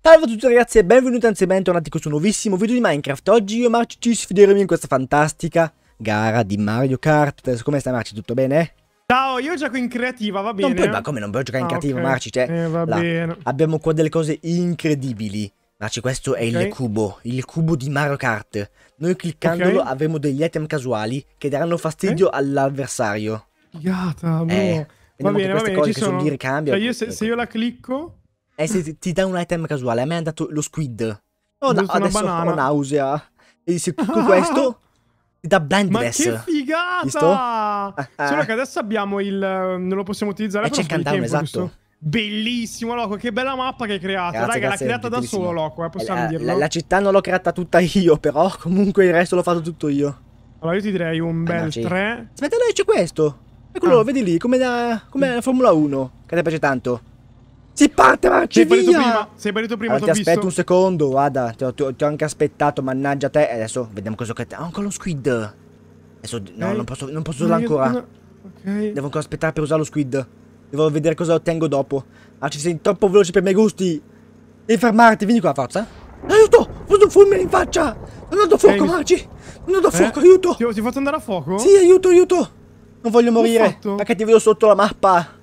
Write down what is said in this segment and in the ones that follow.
Salve a tutti ragazzi e benvenuti anzi bentornati in questo nuovissimo video di Minecraft Oggi io e Marci ci sfideremo in questa fantastica gara di Mario Kart Come stai Marci? Tutto bene? Ciao, io gioco in creativa, va bene? Non puoi, ma come non puoi giocare in ah, creativa okay. Marci? Cioè, eh, va là, bene. abbiamo qua delle cose incredibili Marci, questo è okay. il cubo, il cubo di Mario Kart Noi cliccandolo okay. avremo degli item casuali che daranno fastidio all'avversario Figata, boh. eh, Va bene, va bene, ci sono, di ricambio. Cioè io se, ecco. se, io la clicco... Eh, se ti, ti dà un item casuale, a me è andato lo squid. Oh, no, adesso banana. ho nausea. E se clicco questo... da blindness. Ma che figata! Visto? Ah, ah. Solo che adesso abbiamo il... Non lo possiamo utilizzare. E eh, c'è il Countdown, esatto. Giusto? Bellissimo, Loco, che bella mappa che hai creato. Grazie, Raga, l'ha creata da solo, Loco, eh, possiamo la, eh, eh, dirlo. La, la, città non l'ho creata tutta io, però comunque il resto l'ho fatto tutto io. Allora io ti direi un bel ah, 3. Aspetta, no, c'è questo. E quello ah. lo vedi lì, come la, come la Formula 1, che ti piace tanto. Si parte, marci sei via! Prima, sei parito prima, allora, ti aspetto visto. un secondo, guarda, ti ho, ti, ho, ti ho, anche aspettato, mannaggia te. Adesso vediamo cosa che... Ah, ancora lo squid. Adesso, okay. no, non posso, non posso usarlo ancora. No. Okay. Devo ancora aspettare per usare lo squid. Devo vedere cosa ottengo dopo. Ah, ci sei troppo veloce per i miei gusti. Devi fermarti, vieni qua, forza. Aiuto! Ho fatto un fulmine in faccia! Non ho fuoco, Marci! Non ho eh? fuoco, aiuto! ti ho fatto andare a fuoco? Sì, aiuto, aiuto! Non voglio morire. Perché ti vedo sotto la mappa.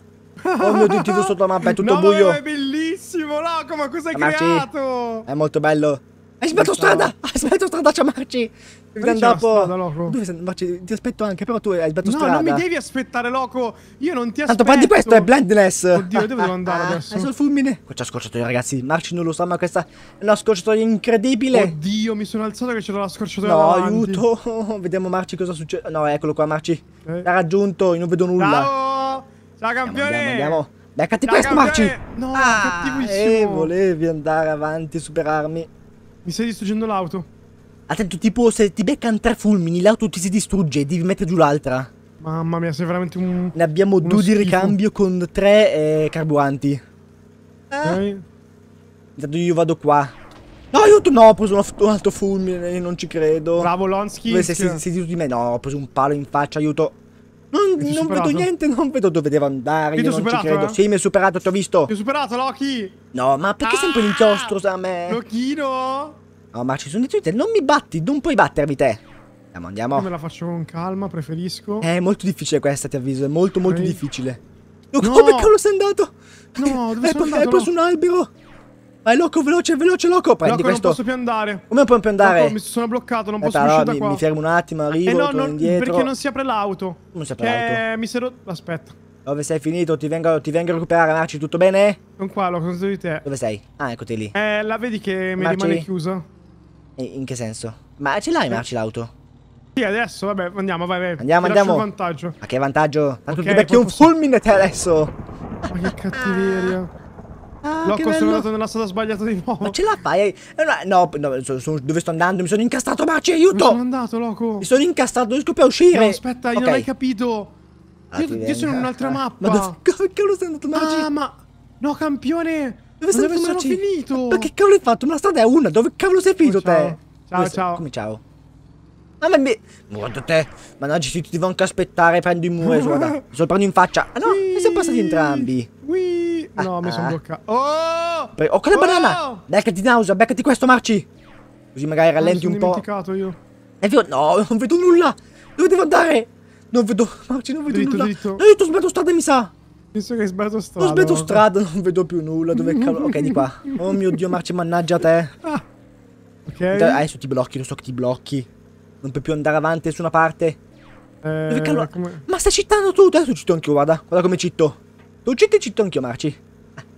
Oh mio dio, ti vedo sotto la mappa, è tutto no, buio. No, è bellissimo, Laco, ma cosa hai Amarci. creato? È molto bello. Hai sbagliato strada! Hai sbagliato strada, Ciamarci! Devi andare Ti aspetto anche, però tu hai sbagliato no, strada. No, non mi devi aspettare, loco! Io non ti aspetto. Tanto parte questo è blindness! Oddio, dove devo andare adesso? È sul fulmine! Qua c'è scorciatoia, ragazzi. Marci non lo sa, ma questa è una scorciatoia incredibile! Oddio, mi sono alzato che c'era la scorciatoia. No, davanti. aiuto! Vediamo, Marci, cosa succede. No, eccolo qua, Marci. Eh. L'ha raggiunto, io non vedo nulla. Ciao! Ciao, campione! Andiamo, andiamo. andiamo. Beccati questo, Marci! No, ah, cattivissimo! Eh, e volevi andare avanti e superarmi. Mi stai distruggendo l'auto. Attento, tipo, se ti beccano tre fulmini, l'auto ti si distrugge devi mettere giù l'altra. Mamma mia, sei veramente un. Ne abbiamo due schifo. di ricambio con tre eh, carburanti. Ok. Eh? eh. Intanto io vado qua. No, aiuto! No, ho preso un altro fulmine, non ci credo. Bravo, Lonsky. Sei, sei, sei di me? No, ho preso un palo in faccia, aiuto. Non, non vedo niente, non vedo dove devo andare. Io non superato, ci credo. Eh? Sì, mi hai superato, ti ho visto. Ti ho superato, Loki. No, ma perché ah, sempre l'inchiostro a me? Lokino. No, ma ci sono dei Non mi batti, non puoi battermi te. Andiamo, andiamo. Io me la faccio con calma, preferisco. È molto difficile questa, ti avviso. È molto, okay. molto difficile. No, no. come cavolo sei andato? No, dove eh, sono andato? Hai preso no. un albero. Vai loco, veloce, veloce, loco. Prendi loco, questo. non posso più andare. Come non posso più andare? Loco, mi sono bloccato, non eh, posso più andare. mi, mi, fermo un attimo, eh, arrivo, eh no, non, indietro. Perché non si apre l'auto. Non si apre l'auto. Eh, mi sono... Aspetta. Dove sei finito? Ti vengo, ti vengo a recuperare, Marci, tutto bene? Non qua, loco, sono di te. Dove sei? Ah, eccoti lì. Eh, la vedi che mi Marci? rimane chiusa? Eh, in che senso? Ma ce l'hai, Marci, l'auto? Sì, adesso, vabbè, andiamo, vai, vai. Andiamo, Ti andiamo. vantaggio. Ma che vantaggio? Tanto okay, ti becchi un posso... fulmine te adesso. Ma che cattiveria. Ah, L'ho conservato nella strada sbagliata di nuovo. Ma ce la fai? Eh, no, no so, so, dove sto andando? Mi sono incastrato, Maci, aiuto! Mi sono andato, loco. Mi sono incastrato, non riesco più a uscire. No, aspetta, io okay. non hai capito. Ah, io, io sono in un'altra ah, mappa. Ma dove cavolo sei andato, Maci? Ah, ma... No, campione! Dove, sei dove sono finito? Ma che cavolo hai fatto? Ma la strada è una, dove cavolo sei finito oh, te? Ciao, dove ciao. Sei? Come ciao? Ah, ma mi... Guarda te. Ma no, ci ti devo anche aspettare, prendo i muri, guarda. sono prendo in faccia. Ah, no, mi sono passati entrambi. Wii. No, mi sono bloccato. Oh! Oh, quella oh! banana! Beccati Nausa, beccati questo, Marci! Così magari ah, rallenti un po'. Mi sono dimenticato io. È eh, vero, no, non vedo nulla! Dove devo andare? Non vedo, Marci, non vedo dritto, nulla. Dritto. No, io ho sbagliato strada, mi sa. Penso che hai sbagliato strada. Ho sbagliato strada, non vedo più nulla. Dove cavolo? Ok, di qua. Oh mio Dio, Marci, mannaggia te. Ah. Ok. Adesso ti blocchi, non so che ti blocchi. Non puoi più andare avanti da nessuna parte. Eh, Ma stai cittando tu? Adesso citto anch'io, guarda. Guarda come citto. Dolcette cheat anch'io, Marci.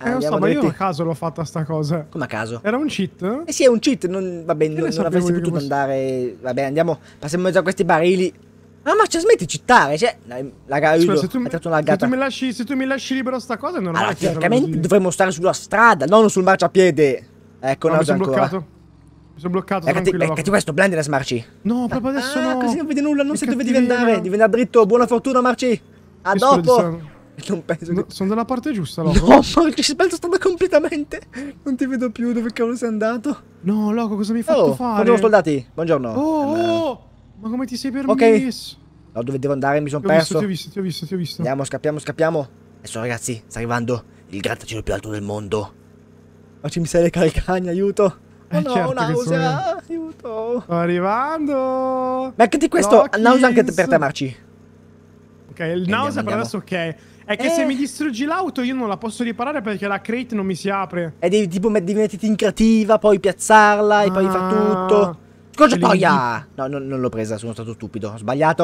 eh, so, ma io a caso l'ho fatta sta cosa. Come a caso? Era un cheat? Eh sì, è un cheat. Non, vabbè, non, non avresti potuto come... andare... Vabbè, andiamo... Passiamo mezzo a questi barili. Ah, ma cioè, smetti di cittare, cioè... La Garudo se, tu, mi, se, tu mi se tu mi lasci libero sta cosa, non Allora, teoricamente dovremmo stare sulla strada, non sul marciapiede. Ecco, no, mi sono bloccato. Mi sono bloccato, beccati, Beccati questo, blindness, Marci. No, proprio ah, adesso ah, no. così non vedi nulla, non sai dove devi andare. Devi andare dritto, buona fortuna, Marci. A dopo. Non penso no, che... Sono dalla parte giusta, Loco. No, ma ci spento stando completamente. Non ti vedo più, dove cavolo sei andato? No, Loco, cosa mi hai oh, fatto fare? Buongiorno, soldati. Buongiorno. Oh, oh, eh, oh, ma come ti sei permesso? Ok. No, dove devo andare? Mi sono perso. ti ho visto, ti ho visto, ti ho visto. Andiamo, scappiamo, scappiamo. Adesso, ragazzi, sta arrivando il grattacielo più alto del mondo. Ma ci mi sei le calcagna, aiuto. Eh, no, certo nausea, sono... aiuto. Sto arrivando. Mettiti questo, nausea anche per Marci. Ok, il nausea per adesso ok. È eh. che se eh. mi distruggi l'auto io non la posso riparare perché la crate non mi si apre. E devi tipo devi metterti in creativa, poi piazzarla e ah. poi fa tutto. Cosa poia! No, non, non l'ho presa, sono stato stupido. Ho sbagliato.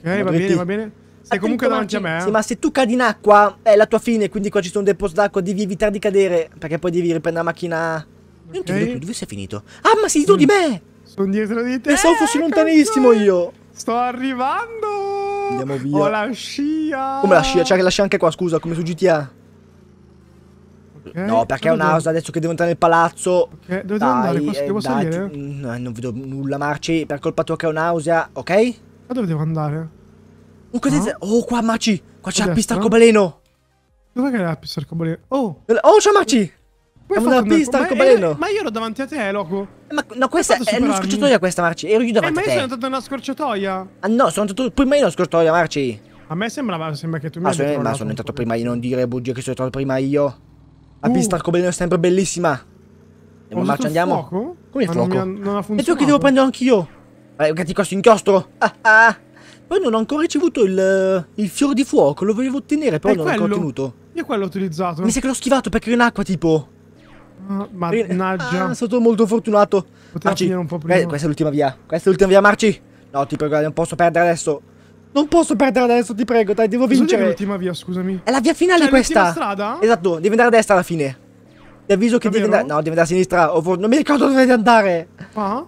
Ok, non va bene, va bene. Sei comunque davanti a me. Eh. Sì, ma se tu cadi in acqua è la tua fine, quindi qua ci sono dei post d'acqua, devi evitare di cadere, perché poi devi riprendere la macchina. Okay. Non ti vedo più, dove sei finito? Ah, ma sei dietro mm. di me! Sono dietro di te! Pensavo eh, fossi lontanissimo io! Sto arrivando! Andiamo via. Ho la scia. Come la scia? C'è la scia anche qua, scusa, come su GTA. Okay, no, perché è un'ausa adesso che devo entrare nel palazzo. Ok, dove devo andare? Qua devo dai, salire? Eh, mm, eh, non vedo nulla, Marci. Per colpa tua che è un'ausa, ok? Ma dove devo andare? Oh, ah. oh qua, Marci. Qua c'è la destra? pista arcobaleno. Dov'è che è la pista arcobaleno? Oh. Oh, ciao, Marci. Poi una pista, arcobaleno. Ma, ma io ero davanti a te, Loco. Ma no, questa è una scorciatoia questa, Marci. Ero io davanti eh, a te. Ma io sono andato in una scorciatoia. Ah no, sono andato prima io in una scorciatoia, Marci. A me sembrava, sembra che tu mi ah, sono, Ma sono entrato prima io, non dire bugie che sono entrato prima io. La uh. pista arcobaleno è sempre bellissima. Andiamo, Marci, andiamo. Fuoco? Come il fuoco? Non, ha, non ha funzionato. E tu che devo prendere anch'io? Vai, eh, che ti costa inchiostro. Ah ah. Poi non ho ancora ricevuto il, il fiore di fuoco, lo volevo ottenere, però è non l'ho ancora ottenuto. Io quello ho utilizzato. Mi sa che l'ho schivato perché è in acqua, tipo mannaggia. Ah, sono stato molto fortunato. Poteva Marci, un po' prima. Eh, questa è l'ultima via. Questa è l'ultima via, Marci. No, ti prego, non posso perdere adesso. Non posso perdere adesso, ti prego, dai, devo Cosa vincere. È l'ultima via, scusami. È la via finale cioè, questa. strada? Esatto, devi andare a destra alla fine. Ti avviso che Davvero? devi andare. No, devi andare a sinistra. Non mi ricordo dove devi andare. Ah?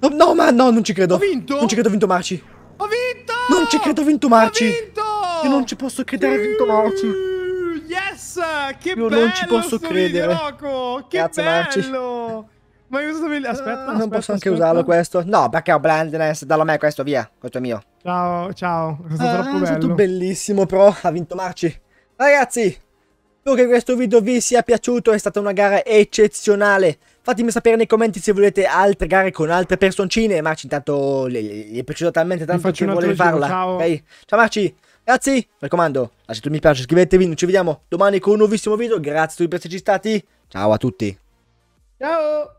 No, no, ma no, non ci credo. Ho vinto? Non ci credo, ho vinto Marci. Ho vinto! Non ci credo, ho vinto Marci. Ho vinto! Io non ci posso credere, ho vinto Marci. Yes! Che Io bello non ci posso credere. Videogioco! Che Grazie, bello! Marci. Ma io sono aspetta, ah, aspetta, non posso anche aspetta. usarlo questo. No, perché ho blindness, dallo a me questo, via, questo è mio. Ciao, ciao, ah, è stato ah, troppo bello. È stato bellissimo, però ha vinto Marci. Ragazzi, spero che questo video vi sia piaciuto, è stata una gara eccezionale. Fatemi sapere nei commenti se volete altre gare con altre personcine. Marci intanto gli è piaciuto talmente tanto che vuole farla. Ciao. Okay. ciao Marci. Ragazzi, mi raccomando, lasciate un mi piace, iscrivetevi, noi ci vediamo domani con un nuovissimo video, grazie a tutti per esserci stati, ciao a tutti! Ciao!